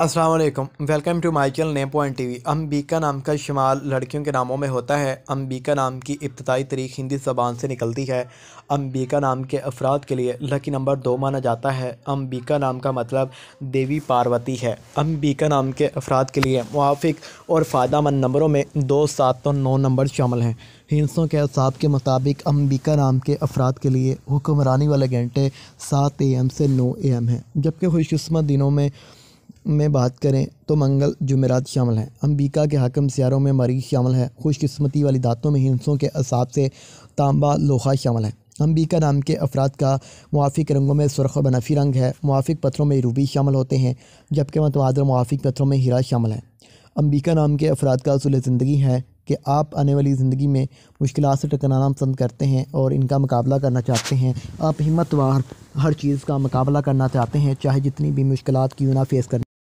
Aslam welcome to Michael ने point T V Ambika नाम का शुमार लड़कियों के नामों में होता है अम्बिका नाम की इब्तदाई तरीक़ हिंदी ज़बान से निकलती है अम्बिका नाम के अफराद के लिए लकी नंबर दो माना जाता है अम्बिका नाम का मतलब देवी पार्वती है अम्बिका नाम के अफराद के लिए मुआफिक और फ़ायदा मंद नंबरों में दो सात और नौ नंबर शामिल हैं हिंसों के असाब के मुताबिक अम्बिका नाम के अफराद के लिए हुक्मरानी वाले घंटे सात ए एम से नौ ए एम हैं जबकि खुशकस्मत दिनों में में बात करें तो मंगल जुमेरात शामिल हैं अम्बिका के हकम सियारों में मरीज शामिल है खुशकस्मती वाली दातों में हिंसों के असाब से तांबा लोहा शामिल है अम्बिका नाम के अफराद का मुआफ़ रंगों में सुरख और बनफ़ी रंग है मुआफ़ पत्थरों में रूबी शामिल होते हैं जबकि मतवादर मुआफ़ पत्थरों में हीरा शामिल है अम्बिका नाम के अफराद का असूल ज़िंदगी है कि आप आने वाली ज़िंदगी में मुश्किल से टकराना पसंद करते हैं और इनका मुकाबला करना चाहते हैं आप हिम्मतवार हर चीज़ का मुकाबला करना चाहते हैं चाहे जितनी भी मुश्किल क्यों ना फेस करना